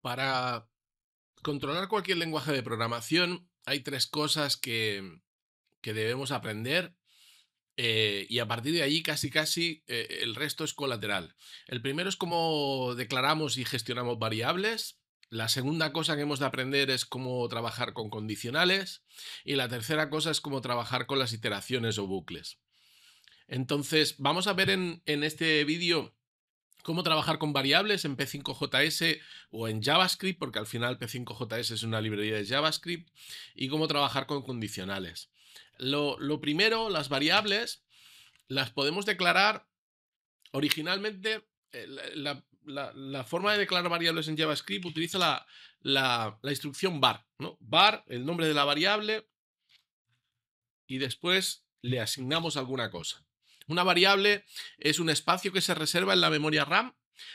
Para controlar cualquier lenguaje de programación hay tres cosas que, debemos aprender eh, y a partir de ahí casi casi eh, el resto es colateral. El primero es cómo declaramos y gestionamos variables. La segunda cosa que hemos de aprender es cómo trabajar con condicionales. Y la tercera cosa es cómo trabajar con las iteraciones o bucles. Entonces, vamos a ver en, en este vídeo cómo trabajar con variables en P5JS o en JavaScript, porque al final P5JS es una librería de JavaScript, y cómo trabajar con condicionales. Lo, primero, las variables las podemos declarar originalmente. Eh, la, forma de declarar variables en JavaScript utiliza la, instrucción var, ¿no? var, el nombre de la variable, y después le asignamos alguna cosa. Una variable es un espacio que se reserva en la memoria RAM.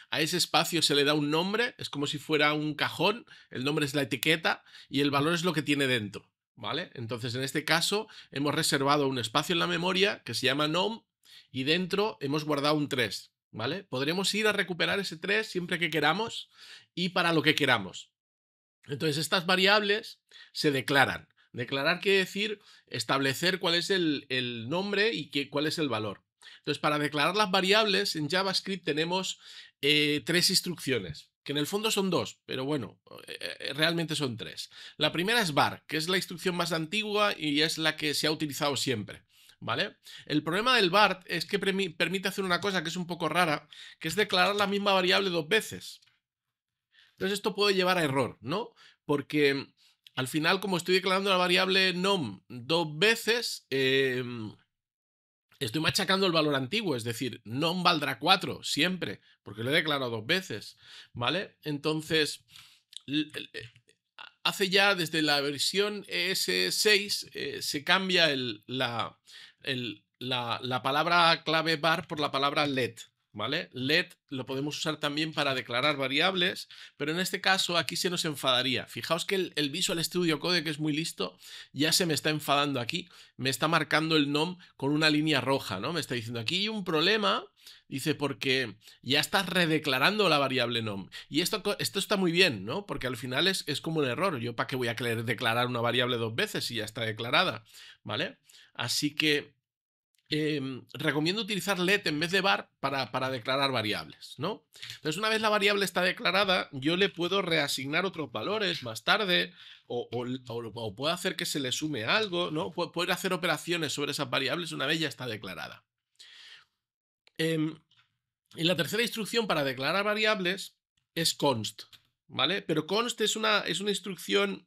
A ese espacio se le da un nombre, es como si fuera un cajón, el nombre es la etiqueta y el valor es lo que tiene dentro. ¿Vale? Entonces, en este caso, hemos reservado un espacio en la memoria que se llama NOM y dentro hemos guardado un 3, ¿vale? Podremos ir a recuperar ese 3 siempre que queramos y para lo que queramos. Entonces, estas variables se declaran. Declarar quiere decir establecer cuál es el, nombre y cuál es el valor. Entonces, para declarar las variables en JavaScript tenemos eh, tres instrucciones, que en el fondo son dos, pero bueno, eh, eh, realmente son tres. La primera es var, que es la instrucción más antigua y es la que se ha utilizado siempre. ¿Vale? El problema del var es que permite hacer una cosa que es un poco rara, que es declarar la misma variable dos veces. Entonces esto puede llevar a error, ¿no? Porque al final, como estoy declarando la variable nom dos veces, em, estoy machacando el valor antiguo, es decir, nom valdrá 4 siempre, porque lo he declarado dos veces, ¿vale? Entonces, eh, hace ya desde la versión ES6 eh, se cambia la, la palabra clave bar por la palabra let, ¿vale? Let lo podemos usar también para declarar variables, pero en este caso aquí se nos enfadaría. Fijaos que el, Visual Studio Code, que es muy listo, ya se me está enfadando aquí, me está marcando el nom con una línea roja, ¿no? Me está diciendo aquí hay un problema, dice, porque ya estás redeclarando la variable nom. Y esto, esto está muy bien, ¿no? Porque al final es, es como un error. Yo, ¿para qué voy a declarar una variable dos veces si ya está declarada? ¿Vale? Así que Em, recomiendo utilizar let en vez de var para, declarar variables, ¿no? Entonces, una vez la variable está declarada, yo le puedo reasignar otros valores más tarde o, puedo hacer que se le sume algo, ¿no? Puedo, hacer operaciones sobre esas variables una vez ya está declarada. Em, y la tercera instrucción para declarar variables es const, ¿vale? Pero const es una, es una instrucción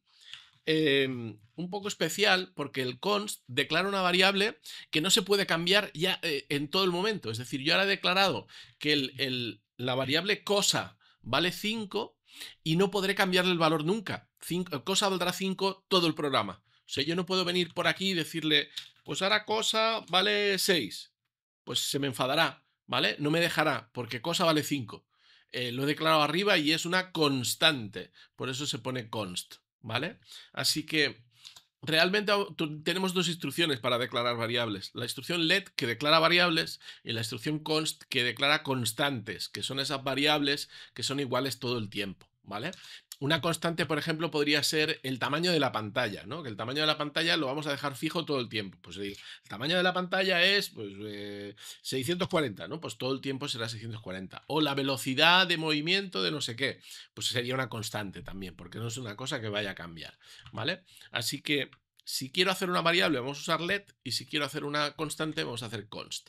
Em, un poco especial porque el const declara una variable que no se puede cambiar ya eh, en todo el momento. Es decir, yo ahora he declarado que la variable cosa vale 5 y no podré cambiarle el valor nunca. Eh, cosa valdrá 5 todo el programa. O sea, yo no puedo venir por aquí y decirle, pues ahora cosa vale 6. Pues se me enfadará, ¿vale? No me dejará porque cosa vale 5. Eh, lo he declarado arriba y es una constante. Por eso se pone const. ¿vale? Así que realmente tenemos dos instrucciones para declarar variables. La instrucción let, que declara variables, y la instrucción const, que declara constantes, que son esas variables que son iguales todo el tiempo. ¿Vale? una constante, por ejemplo, podría ser el tamaño de la pantalla, ¿no? Que el tamaño de la pantalla lo vamos a dejar fijo todo el tiempo. Pues eh, el tamaño de la pantalla es pues, 640, eh, ¿no? Pues todo el tiempo será 640. O la velocidad de movimiento de no sé qué, pues sería una constante también, porque no es una cosa que vaya a cambiar, ¿vale? Así que si quiero hacer una variable, vamos a usar let, y si quiero hacer una constante, vamos a hacer const.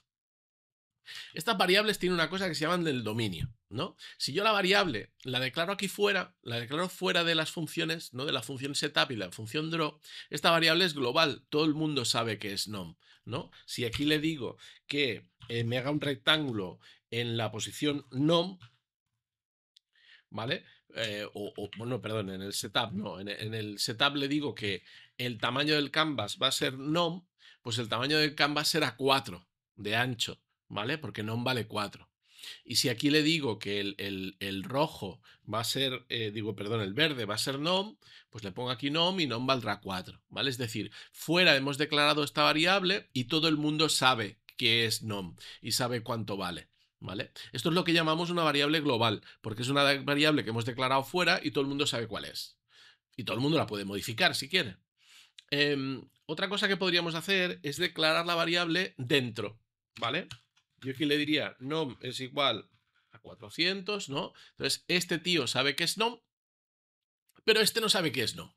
Estas variables tienen una cosa que se llaman del dominio, ¿no? Si yo la variable la declaro aquí fuera, la declaro fuera de las funciones, ¿no? De la función setup y la función draw, esta variable es global, todo el mundo sabe que es nom, ¿no? Si aquí le digo que eh, me haga un rectángulo en la posición nom, ¿vale? Eh, o, bueno, perdón, en el setup, no, en, en, el setup le digo que el tamaño del canvas va a ser nom, pues el tamaño del canvas será 4 de ancho, ¿vale? Porque nom vale 4. Y si aquí le digo que el, rojo va a ser, eh, digo, perdón, el verde va a ser nom, pues le pongo aquí nom y nom valdrá 4, ¿vale? Es decir, fuera hemos declarado esta variable y todo el mundo sabe qué es nom y sabe cuánto vale. ¿Vale? Esto es lo que llamamos una variable global, porque es una variable que hemos declarado fuera y todo el mundo sabe cuál es. Y todo el mundo la puede modificar si quiere. Em, otra cosa que podríamos hacer es declarar la variable dentro, ¿vale? yo aquí le diría nom es igual a 400, ¿no? Entonces, este tío sabe que es nom, pero este no sabe que es nom.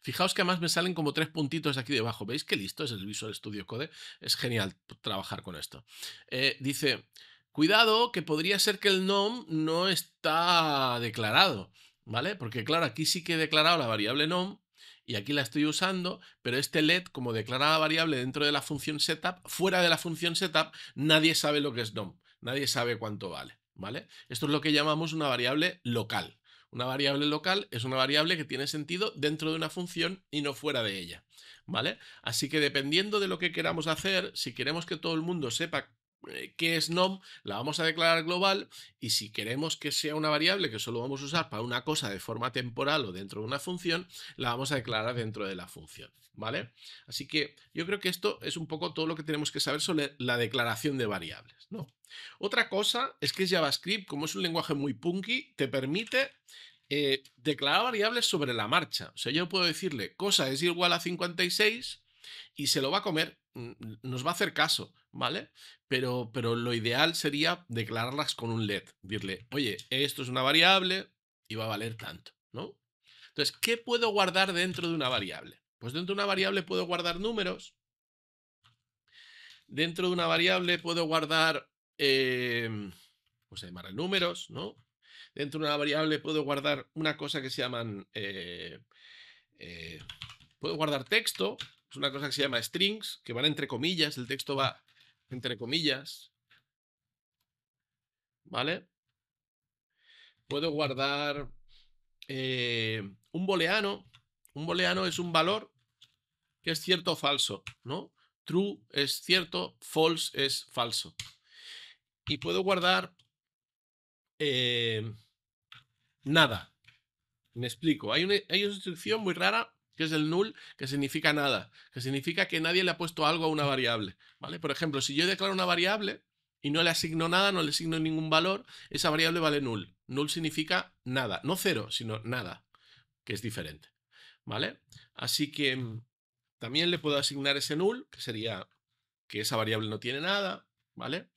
Fijaos que además me salen como tres puntitos aquí debajo. ¿Veis Que listo es el Visual Studio Code? Es genial trabajar con esto. Eh, dice, cuidado que podría ser que el nom no está declarado, ¿vale? Porque claro, aquí sí que he declarado la variable nom, y aquí la estoy usando, pero este LED, como declarada variable dentro de la función setup, fuera de la función setup, nadie sabe lo que es DOM, nadie sabe cuánto vale, ¿vale? Esto es lo que llamamos una variable local. Una variable local es una variable que tiene sentido dentro de una función y no fuera de ella, ¿vale? Así que dependiendo de lo que queramos hacer, si queremos que todo el mundo sepa eh, ¿Qué es nom, la vamos a declarar global y si queremos que sea una variable que solo vamos a usar para una cosa de forma temporal o dentro de una función, la vamos a declarar dentro de la función, ¿vale? Así que yo creo que esto es un poco todo lo que tenemos que saber sobre la declaración de variables, ¿no? Otra cosa es que JavaScript, como es un lenguaje muy punky, te permite eh, declarar variables sobre la marcha. O sea, yo puedo decirle cosa es igual a 56 y se lo va a comer, mm, nos va a hacer caso, ¿vale? Pero, pero lo ideal sería declararlas con un LED, decirle, oye, esto es una variable y va a valer tanto, ¿no? Entonces, ¿qué puedo guardar dentro de una variable? Pues dentro de una variable puedo guardar números, dentro de una variable puedo guardar, eh, pues llamarle números, ¿no? Dentro de una variable puedo guardar una cosa que se llaman, eh, eh, puedo guardar texto, es una cosa que se llama strings, que van entre comillas, el texto va entre comillas. ¿Vale? Puedo guardar eh, un booleano. Un booleano es un valor que es cierto o falso, ¿no? True es cierto, false es falso. Y puedo guardar eh, nada. Me explico. Hay una, hay una instrucción muy rara que es el null, que significa nada, que significa que nadie le ha puesto algo a una variable. ¿vale? Por ejemplo, si yo declaro una variable y no le asigno nada, no le asigno ningún valor, esa variable vale null. Null significa nada, no cero, sino nada, que es diferente. ¿Vale? Así que mm, también le puedo asignar ese null, que sería que esa variable no tiene nada, ¿vale?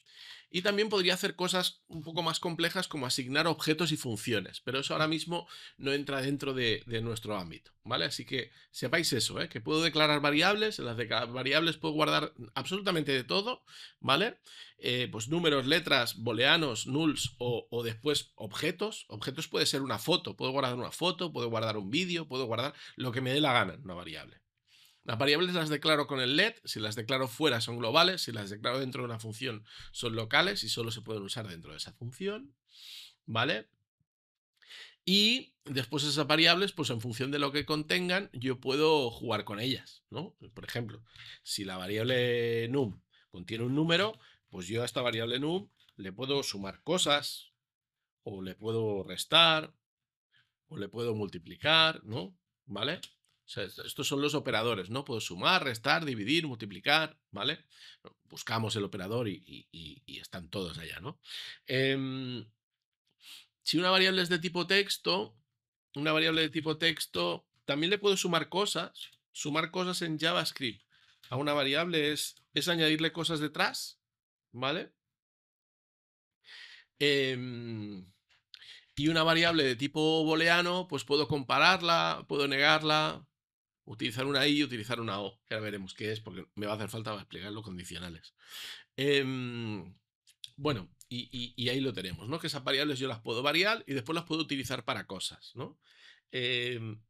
Y también podría hacer cosas un poco más complejas como asignar objetos y funciones, pero eso ahora mismo no entra dentro de, nuestro ámbito, ¿vale? Así que sepáis eso, ¿eh? que puedo declarar variables, en las variables puedo guardar absolutamente de todo, ¿vale? Eh, pues números, letras, booleanos, nulls o, o, después objetos. Objetos puede ser una foto, puedo guardar una foto, puedo guardar un vídeo, puedo guardar lo que me dé la gana en una variable. Las variables las declaro con el led, si las declaro fuera son globales, si las declaro dentro de una función son locales y solo se pueden usar dentro de esa función, ¿vale? Y después esas variables, pues en función de lo que contengan, yo puedo jugar con ellas, ¿no? Pues, por ejemplo, si la variable num contiene un número, pues yo a esta variable num le puedo sumar cosas, o le puedo restar, o le puedo multiplicar, ¿no? ¿Vale? estos son los operadores, ¿no? Puedo sumar, restar, dividir, multiplicar, ¿vale? Buscamos el operador y, están todos allá, ¿no? Em, si una variable es de tipo texto, una variable de tipo texto, también le puedo sumar cosas. Sumar cosas en JavaScript a una variable es, es añadirle cosas detrás, ¿vale? Em, y una variable de tipo booleano, pues puedo compararla, puedo negarla, Utilizar una I y utilizar una O. ahora veremos qué es, porque me va a hacer falta explicar los condicionales. Em, bueno, y, ahí lo tenemos, ¿no? Que esas variables yo las puedo variar y después las puedo utilizar para cosas, ¿no? Em,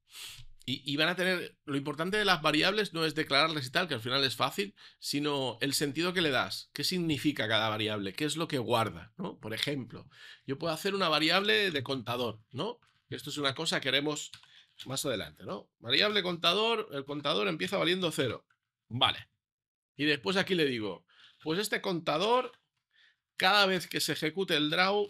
y, van a tener. Lo importante de las variables no es declararlas y tal, que al final es fácil, sino el sentido que le das. ¿Qué significa cada variable? ¿Qué es lo que guarda? ¿no? Por ejemplo, yo puedo hacer una variable de contador, ¿no? Esto es una cosa que haremos más adelante, ¿no? Variable contador, el contador empieza valiendo 0. Vale. Y después aquí le digo, pues este contador, cada vez que se ejecute el draw,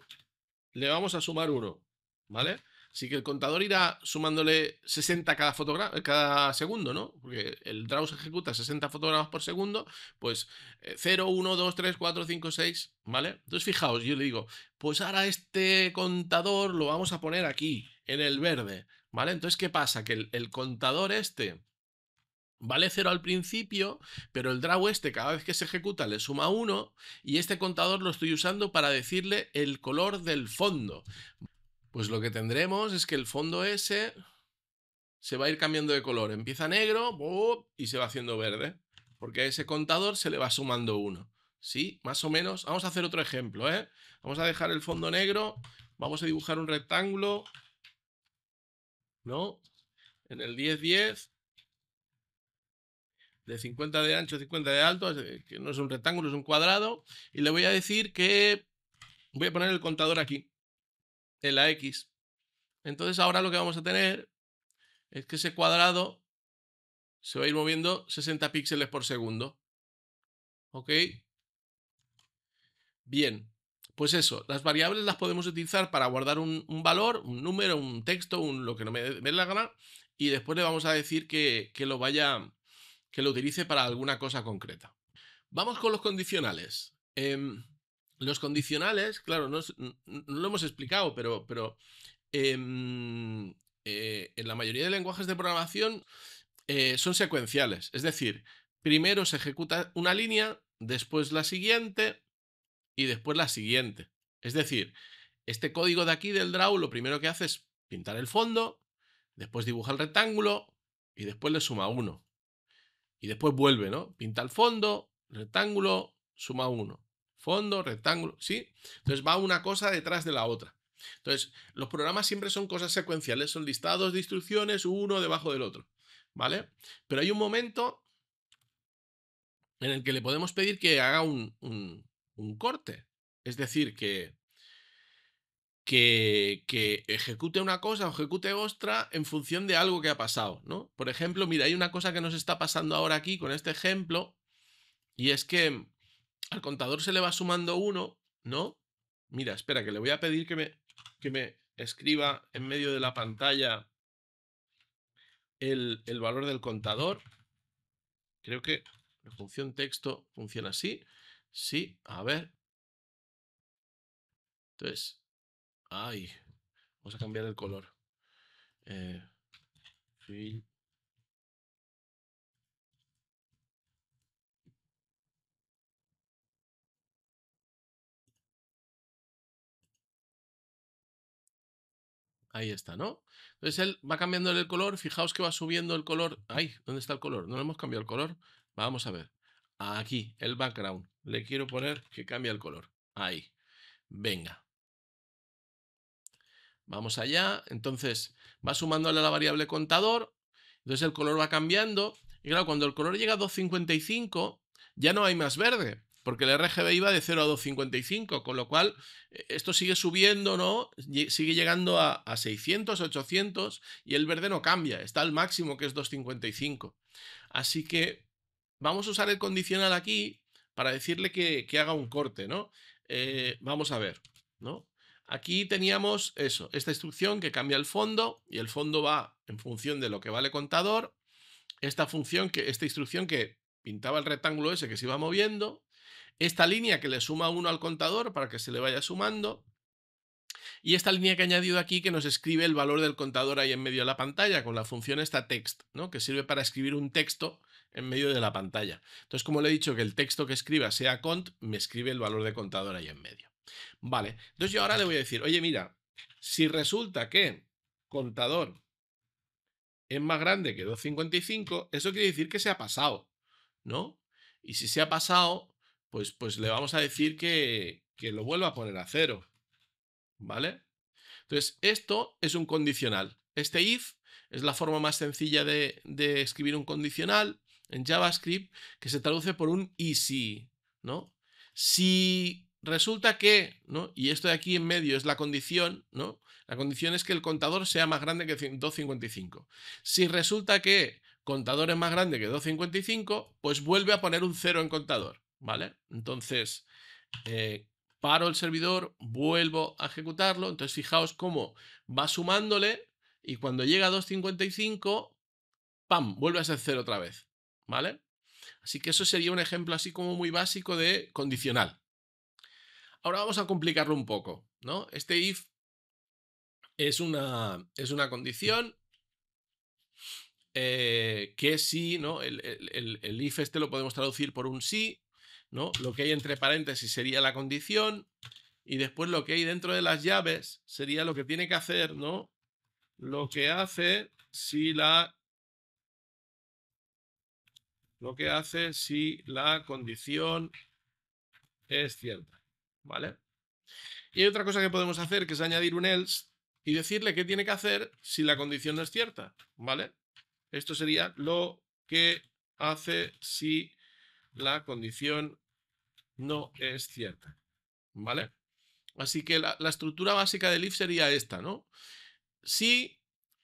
le vamos a sumar 1, ¿vale? Así que el contador irá sumándole 60 cada, eh, cada segundo, ¿no? Porque el draw se ejecuta 60 fotogramas por segundo, pues 0, 1, 2, 3, 4, 5, 6, ¿vale? Entonces fijaos, yo le digo, pues ahora este contador lo vamos a poner aquí, en el verde. ¿Vale? Entonces, ¿qué pasa? Que el, contador este vale 0 al principio, pero el draw este cada vez que se ejecuta le suma 1 y este contador lo estoy usando para decirle el color del fondo. Pues lo que tendremos es que el fondo ese se va a ir cambiando de color. Empieza negro y se va haciendo verde, porque a ese contador se le va sumando 1. ¿Sí? Más o menos. Vamos a hacer otro ejemplo, ¿eh? Vamos a dejar el fondo negro, vamos a dibujar un rectángulo ¿no? En el 10-10, de 50 de ancho, 50 de alto, eh, que no es un rectángulo, es un cuadrado, y le voy a decir que voy a poner el contador aquí, en la X. Entonces ahora lo que vamos a tener es que ese cuadrado se va a ir moviendo 60 píxeles por segundo. ¿Ok? Bien. Pues eso, las variables las podemos utilizar para guardar un, valor, un número, un texto, un, lo que no me dé la gana, y después le vamos a decir que, lo vaya, que lo utilice para alguna cosa concreta. Vamos con los condicionales. Em, los condicionales, claro, no, lo hemos explicado, pero, pero em, eh, en la mayoría de lenguajes de programación eh, son secuenciales. Es decir, primero se ejecuta una línea, después la siguiente, y después la siguiente. Es decir, este código de aquí del draw lo primero que hace es pintar el fondo, después dibuja el rectángulo y después le suma uno. Y después vuelve, ¿no? Pinta el fondo, rectángulo, suma 1. Fondo, rectángulo, ¿sí? Entonces va una cosa detrás de la otra. Entonces, los programas siempre son cosas secuenciales, son listados de instrucciones uno debajo del otro, ¿vale? Pero hay un momento en el que le podemos pedir que haga un, un corte. Es decir, que, que, que ejecute una cosa o ejecute otra en función de algo que ha pasado, ¿no? Por ejemplo, mira, hay una cosa que nos está pasando ahora aquí con este ejemplo, y es que al contador se le va sumando uno, ¿no? Mira, espera, que le voy a pedir que me, que me escriba en medio de la pantalla el, el valor del contador. Creo que la función texto funciona así. Sí, a ver. Entonces, ay, vamos a cambiar el color. Eh, ahí está, ¿no? Entonces él va cambiando el color. Fijaos que va subiendo el color. ahí, ¿dónde está el color? No le hemos cambiado el color. Vamos a ver. Aquí, el background. Le quiero poner que cambie el color. Ahí. Venga. Vamos allá. Entonces, va sumándole a la variable contador. Entonces el color va cambiando. Y claro, cuando el color llega a 255, ya no hay más verde porque el RGB iba de 0 a 255, con lo cual eh, esto sigue subiendo, ¿no? Sigue llegando a, a, 600, 800 y el verde no cambia, está al máximo que es 255. Así que vamos a usar el condicional aquí para decirle que, haga un corte, ¿no? Eh, vamos a ver, ¿no? Aquí teníamos eso, esta instrucción que cambia el fondo y el fondo va en función de lo que vale contador. Esta función, que, esta instrucción que pintaba el rectángulo ese que se iba moviendo. Esta línea que le suma uno al contador para que se le vaya sumando. Y esta línea que he añadido aquí que nos escribe el valor del contador ahí en medio de la pantalla con la función esta text, ¿no? que sirve para escribir un texto en medio de la pantalla. Entonces, como le he dicho que el texto que escriba sea cont, me escribe el valor de contador ahí en medio. Vale, entonces yo ahora le voy a decir, oye, mira, si resulta que contador es más grande que 255, eso quiere decir que se ha pasado, ¿no? Y si se ha pasado, pues, pues le vamos a decir que, lo vuelva a poner a cero, ¿vale? Entonces, esto es un condicional. Este if es la forma más sencilla de, de, escribir un condicional en JavaScript que se traduce por un y si, ¿no? Si resulta que, ¿no? Y esto de aquí en medio es la condición, ¿no? La condición es que el contador sea más grande que 255. Si resulta que contador es más grande que 255, pues vuelve a poner un cero en contador, ¿vale? Entonces, eh, paro el servidor, vuelvo a ejecutarlo, entonces fijaos cómo va sumándole y cuando llega a 255, ¡pam!, vuelve a ser cero otra vez. ¿vale? Así que eso sería un ejemplo así como muy básico de condicional. Ahora vamos a complicarlo un poco, ¿no? Este if es una, es una condición eh, que si, ¿no? El, el, if este lo podemos traducir por un sí, ¿no? Lo que hay entre paréntesis sería la condición y después lo que hay dentro de las llaves sería lo que tiene que hacer, ¿no? Lo que hace si la lo que hace si la condición es cierta, ¿vale? Y hay otra cosa que podemos hacer, que es añadir un else y decirle qué tiene que hacer si la condición no es cierta, ¿vale? Esto sería lo que hace si la condición no es cierta, ¿vale? Así que la, la estructura básica del if sería esta, ¿no? Si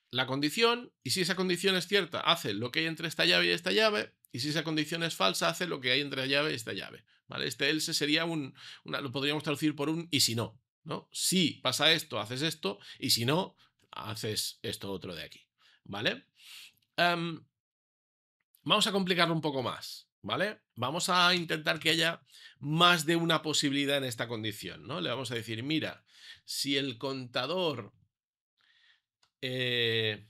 la condición, y si esa condición es cierta, hace lo que hay entre esta llave y esta llave, y si esa condición es falsa, hace lo que hay entre la llave y esta llave. ¿vale? Este else sería un, lo podríamos traducir por un y si no. ¿no? Si pasa esto, haces esto, y si no, haces esto otro de aquí. ¿Vale? Em, vamos a complicarlo un poco más. ¿Vale? Vamos a intentar que haya más de una posibilidad en esta condición, ¿no? Le vamos a decir, mira, si el contador eh,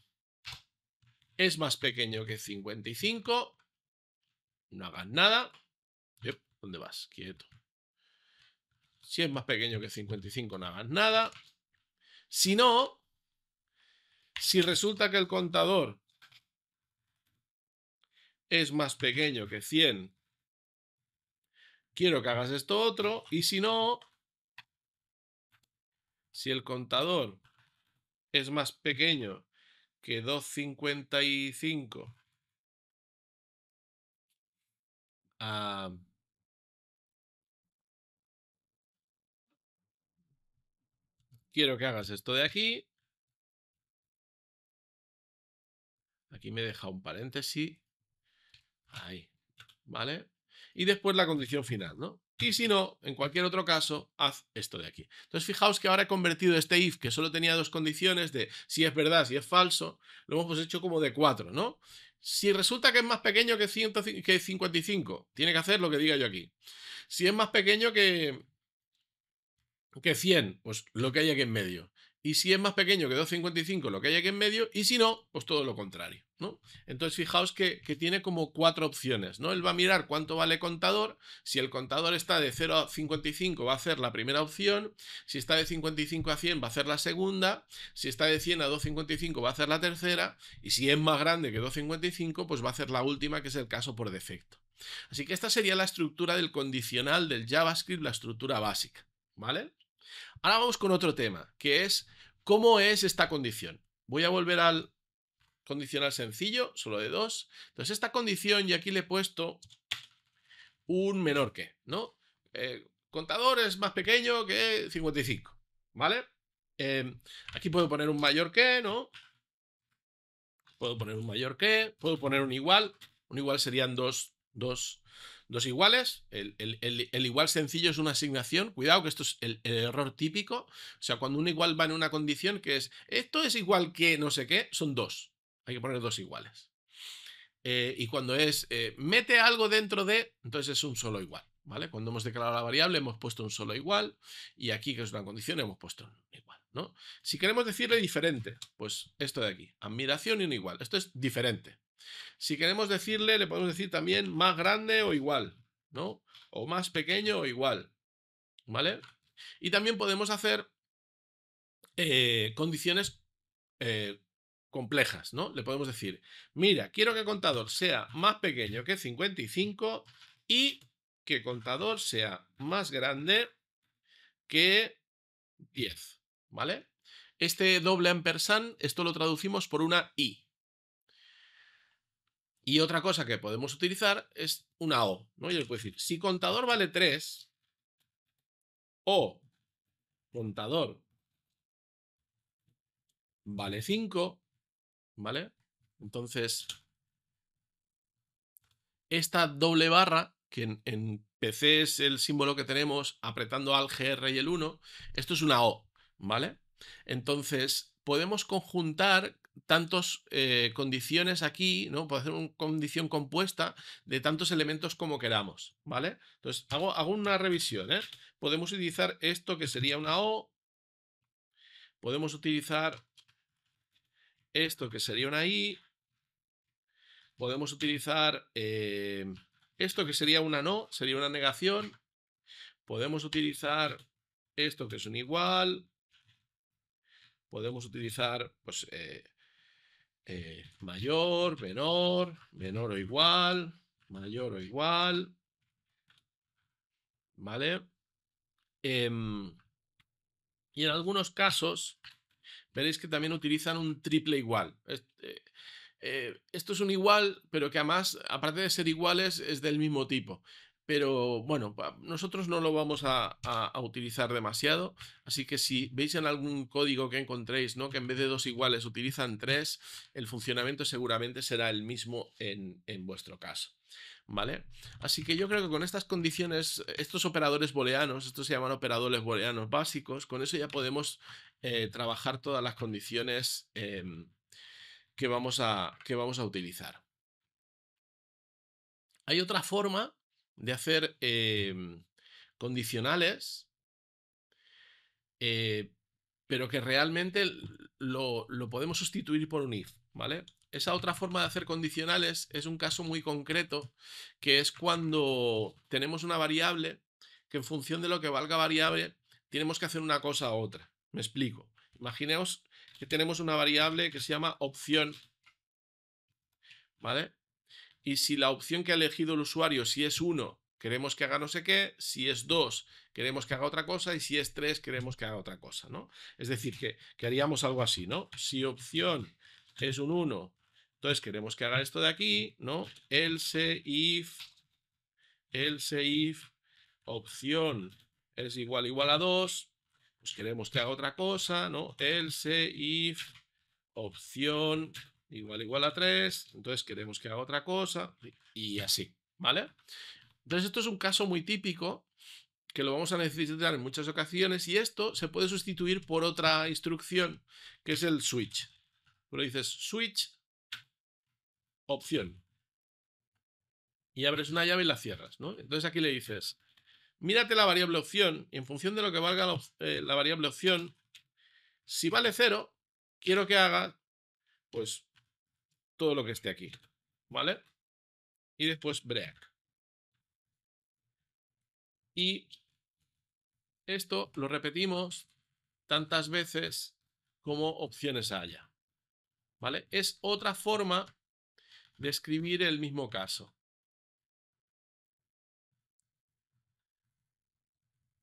es más pequeño que 55, no hagas nada. ¿Dónde vas? Quieto. Si es más pequeño que 55, no hagas nada. Si no, si resulta que el contador es más pequeño que 100, quiero que hagas esto otro. Y si no, si el contador es más pequeño que 255 quiero que hagas esto de aquí. Aquí me deja un paréntesis. Ahí. ¿Vale? Y después la condición final, ¿no? Y si no, en cualquier otro caso, haz esto de aquí. Entonces, fijaos que ahora he convertido este if, que solo tenía dos condiciones de si es verdad, si es falso, lo hemos hecho como de cuatro, ¿no? Si resulta que es más pequeño que, que 55, tiene que hacer lo que diga yo aquí. Si es más pequeño que, que 100, pues lo que hay aquí en medio y si es más pequeño que 2,55 lo que hay aquí en medio, y si no, pues todo lo contrario, Entonces fijaos que, tiene como cuatro opciones, ¿no? Él va a mirar cuánto vale contador, si el contador está de 0 a 55 va a hacer la primera opción, si está de 55 a 100 va a hacer la segunda, si está de 100 a 2,55 va a hacer la tercera, y si es más grande que 2,55 pues va a hacer la última, que es el caso por defecto. Así que esta sería la estructura del condicional del JavaScript, la estructura básica, ¿vale? Ahora vamos con otro tema, que es cómo es esta condición. Voy a volver al condicional sencillo, solo de dos. Entonces, esta condición, y aquí le he puesto un menor que, ¿no? Eh, contador es más pequeño que 55, ¿vale? Em, aquí puedo poner un mayor que, ¿no? Puedo poner un mayor que, puedo poner un igual. Un igual serían dos, dos Dos iguales, el, igual sencillo es una asignación. Cuidado que esto es el, error típico. O sea, cuando un igual va en una condición que es esto es igual que no sé qué, son dos. Hay que poner dos iguales. Eh, y cuando es eh, mete algo dentro de, entonces es un solo igual. ¿Vale? Cuando hemos declarado la variable hemos puesto un solo igual y aquí que es una condición hemos puesto un igual, ¿no? Si queremos decirle diferente, pues esto de aquí, admiración y un igual, esto es diferente, si queremos decirle, le podemos decir también más grande o igual, ¿no? O más pequeño o igual, ¿vale? Y también podemos hacer eh, condiciones eh, complejas, ¿no? Le podemos decir, mira, quiero que contador sea más pequeño que 55 y que contador sea más grande que 10, ¿vale? Este doble ampersand, esto lo traducimos por una I, y otra cosa que podemos utilizar es una O. ¿no? Yo puedo decir, si contador vale 3, O contador vale 5, ¿vale? Entonces, esta doble barra, que en, PC es el símbolo que tenemos apretando al GR y el 1, esto es una O, ¿vale? Entonces, podemos conjuntar tantos eh, condiciones aquí, ¿no? Puedo hacer una condición compuesta de tantos elementos como queramos, ¿vale? Entonces, hago, una revisión, ¿eh? Podemos utilizar esto que sería una O, podemos utilizar esto que sería una I, podemos utilizar eh, esto que sería una no, sería una negación, podemos utilizar esto que es un igual, podemos utilizar pues... Eh, eh, mayor, menor, menor o igual, mayor o igual. ¿Vale? Em, y en algunos casos veréis que también utilizan un triple igual. Eh, eh, esto es un igual, pero que además, aparte de ser iguales, es del mismo tipo pero bueno, nosotros no lo vamos a, utilizar demasiado, así que si veis en algún código que encontréis ¿no? que en vez de dos iguales utilizan tres, el funcionamiento seguramente será el mismo en, vuestro caso. ¿Vale? Así que yo creo que con estas condiciones, estos operadores booleanos, estos se llaman operadores booleanos básicos, con eso ya podemos eh, trabajar todas las condiciones em, que, vamos a, que vamos a utilizar. Hay otra forma de hacer em, condicionales, eh, pero que realmente lo, lo, podemos sustituir por un if, ¿vale? Esa otra forma de hacer condicionales es un caso muy concreto, que es cuando tenemos una variable que en función de lo que valga variable, tenemos que hacer una cosa u otra. Me explico. Imaginaos que tenemos una variable que se llama opción, ¿vale? y si la opción que ha elegido el usuario, si es 1, queremos que haga no sé qué, si es 2, queremos que haga otra cosa y si es 3, queremos que haga otra cosa, ¿no? Es decir, que, haríamos algo así, ¿no? Si opción es un 1, entonces queremos que haga esto de aquí, ¿no? Else if, else if opción es igual igual a 2, pues queremos que haga otra cosa, ¿no? Else if opción igual igual a 3, entonces queremos que haga otra cosa y así, ¿vale? Entonces esto es un caso muy típico que lo vamos a necesitar en muchas ocasiones y esto se puede sustituir por otra instrucción que es el switch. pero dices switch opción y abres una llave y la cierras, ¿no? Entonces aquí le dices, mírate la variable opción y en función de lo que valga la, eh, la variable opción, si vale 0, quiero que haga pues todo lo que esté aquí, ¿vale? Y después break. Y esto lo repetimos tantas veces como opciones haya, ¿vale? Es otra forma de escribir el mismo caso.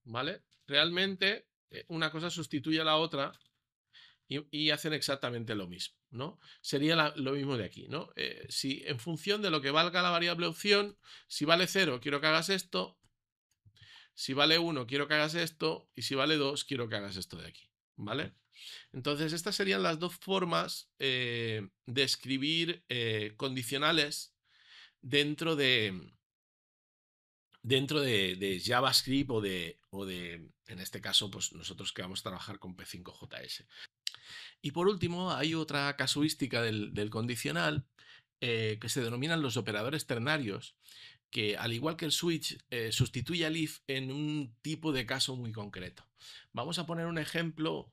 ¿Vale? Realmente eh, una cosa sustituye a la otra y, y hacen exactamente lo mismo. Sería lo mismo de aquí, ¿no? Eh, si en función de lo que valga la variable opción, si vale 0 quiero que hagas esto, si vale 1 quiero que hagas esto y si vale 2 quiero que hagas esto de aquí, ¿vale? Entonces estas serían las dos formas eh, de escribir eh, condicionales dentro de dentro de, JavaScript o de, o de, en este caso, pues nosotros que vamos a trabajar con P5JS. Y por último, hay otra casuística del, condicional eh, que se denominan los operadores ternarios, que al igual que el switch eh, sustituye al if en un tipo de caso muy concreto. Vamos a poner un ejemplo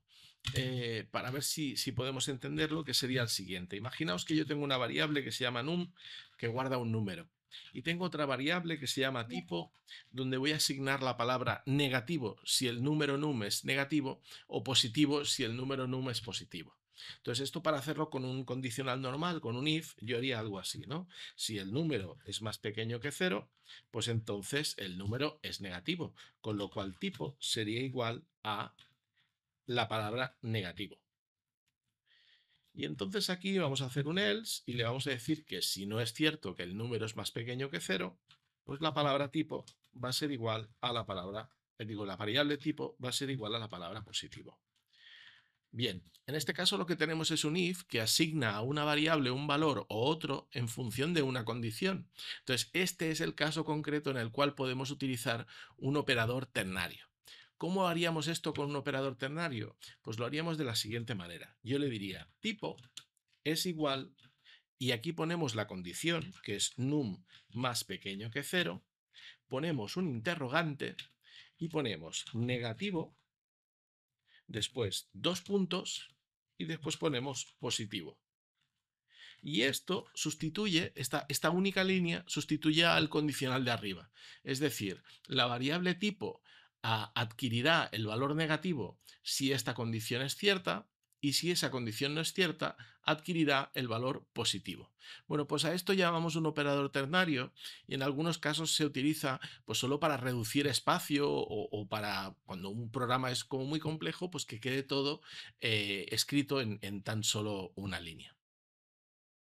eh, para ver si, si, podemos entenderlo, que sería el siguiente. Imaginaos que yo tengo una variable que se llama num, que guarda un número. Y tengo otra variable que se llama tipo, donde voy a asignar la palabra negativo si el número num es negativo o positivo si el número num es positivo. Entonces, esto para hacerlo con un condicional normal, con un if, yo haría algo así, ¿no? Si el número es más pequeño que cero, pues entonces el número es negativo, con lo cual tipo sería igual a la palabra negativo. Y entonces aquí vamos a hacer un else y le vamos a decir que si no es cierto que el número es más pequeño que cero, pues la palabra tipo va a ser igual a la palabra, eh, digo, la variable tipo va a ser igual a la palabra positivo. Bien, en este caso lo que tenemos es un if que asigna a una variable un valor o otro en función de una condición. Entonces, este es el caso concreto en el cual podemos utilizar un operador ternario. ¿Cómo haríamos esto con un operador ternario? Pues lo haríamos de la siguiente manera. Yo le diría, tipo es igual, y aquí ponemos la condición, que es num más pequeño que cero, ponemos un interrogante y ponemos negativo, después dos puntos y después ponemos positivo. Y esto sustituye, esta, esta, única línea sustituye al condicional de arriba. Es decir, la variable tipo adquirirá el valor negativo si esta condición es cierta y si esa condición no es cierta, adquirirá el valor positivo. Bueno, pues a esto llamamos un operador ternario y en algunos casos se utiliza pues solo para reducir espacio o, para cuando un programa es como muy complejo, pues que quede todo eh, escrito en tan solo una línea.